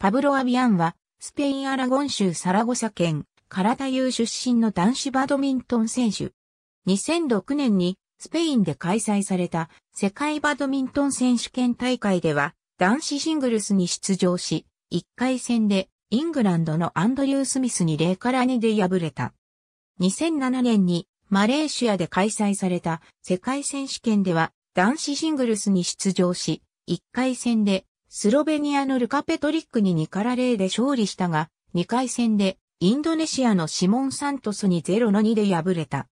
パブロ・アビアンは、スペイン・アラゴン州サラゴサ県、カラタユ出身の男子バドミントン選手。2006年に、スペインで開催された世界バドミントン選手権大会では、男子シングルスに出場し、1回戦でイングランドのアンドリュー・スミスに0から2で敗れた。2007年にマレーシアで開催された世界選手権では男子シングルスに出場し、1回戦でスロベニアのルカ・ペトリックに2から0で勝利したが、2回戦でインドネシアのシモン・サントスに0の2で敗れた。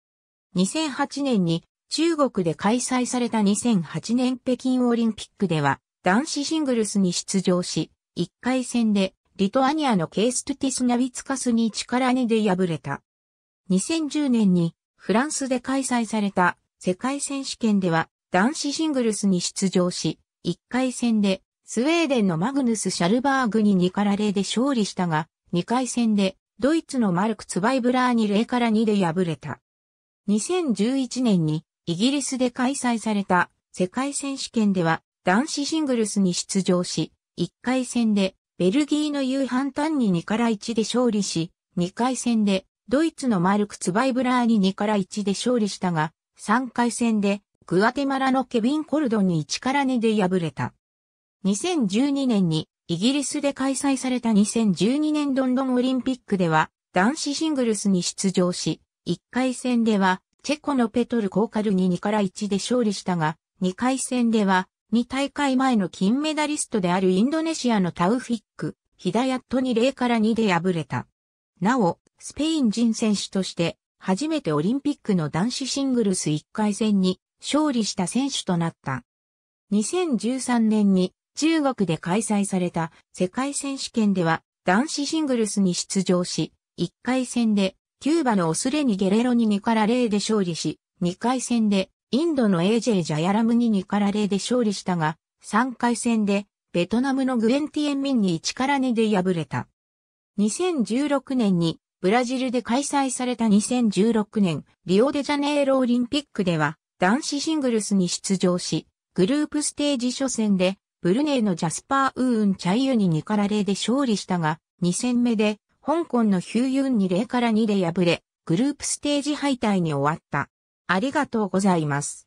2008年に中国で開催された2008年北京オリンピックでは男子シングルスに出場し、1回戦でリトアニアのケーストゥティス・ナビツカスに1から2で敗れた。2010年にフランスで開催された世界選手権では男子シングルスに出場し、1回戦でスウェーデンのマグヌス・シャルバーグに2から0で勝利したが、2回戦でドイツのマルク・ツバイブラーに0から2で敗れた。2011年にイギリスで開催された世界選手権では男子シングルスに出場し、1回戦でベルギーのユーハンタンに2から1で勝利し、2回戦でドイツのマルク・ツバイブラーに2から1で勝利したが、3回戦でグアテマラのケビン・コルドンに1から2で敗れた。2012年にイギリスで開催された2012年ロンドンオリンピックでは男子シングルスに出場し、1回戦ではチェコのペトル・コーカルに2から1で勝利したが、2回戦では2大会前の金メダリストであるインドネシアのタウフィック、ヒダヤットに0から2で敗れた。なお、スペイン人選手として初めてオリンピックの男子シングルス1回戦に勝利した選手となった。2013年に中国で開催された世界選手権では男子シングルスに出場し、1回戦でキューバのオスレにゲレロに2から0で勝利し、2回戦でインドの AJ ジャヤラムに2から0で勝利したが、3回戦でベトナムのグエンティエンミンに1から2で敗れた。2016年にブラジルで開催された2016年リオデジャネイロオリンピックでは男子シングルスに出場し、グループステージ初戦でブルネイのジャスパー・ウーン・チャイユに2から0で勝利したが、2戦目で、香港のヒューユンに0から2で敗れ、グループステージ敗退に終わった。ありがとうございます。